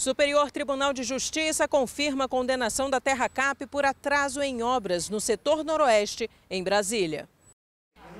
Superior Tribunal de Justiça confirma a condenação da Terra Cap por atraso em obras no setor noroeste, em Brasília.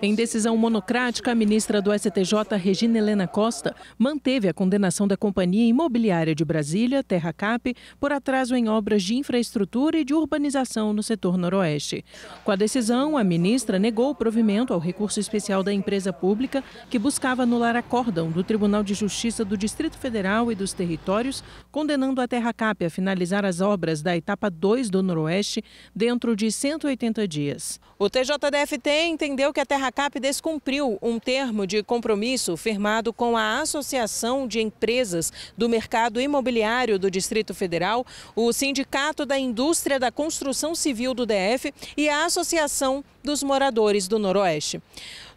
Em decisão monocrática, a ministra do STJ, Regina Helena Costa, manteve a condenação da Companhia Imobiliária de Brasília, Terra Cap, por atraso em obras de infraestrutura e de urbanização no setor noroeste. Com a decisão, a ministra negou o provimento ao recurso especial da empresa pública, que buscava anular acórdão do Tribunal de Justiça do Distrito Federal e dos Territórios, condenando a Terra Cap a finalizar as obras da etapa 2 do Noroeste dentro de 180 dias. O TJDFT entendeu que a Terra a CAP descumpriu um termo de compromisso firmado com a Associação de Empresas do Mercado Imobiliário do Distrito Federal, o Sindicato da Indústria da Construção Civil do DF e a Associação dos Moradores do Noroeste.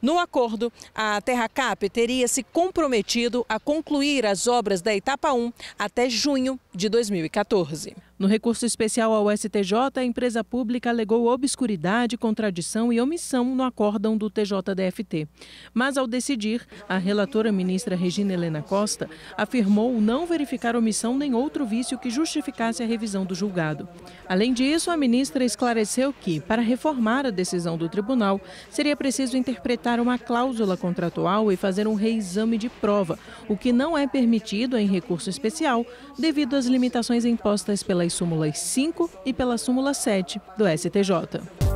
No acordo, a Terracap teria se comprometido a concluir as obras da Etapa 1 até junho de 2014. No recurso especial ao STJ, a empresa pública alegou obscuridade, contradição e omissão no acórdão do TJDFT. Mas, ao decidir, a relatora ministra Regina Helena Costa afirmou não verificar omissão nem outro vício que justificasse a revisão do julgado. Além disso, a ministra esclareceu que, para reformar a decisão do tribunal, seria preciso interpretar uma cláusula contratual e fazer um reexame de prova, o que não é permitido em recurso especial devido às limitações impostas pela súmulas 5 e pela súmula 7 do STJ.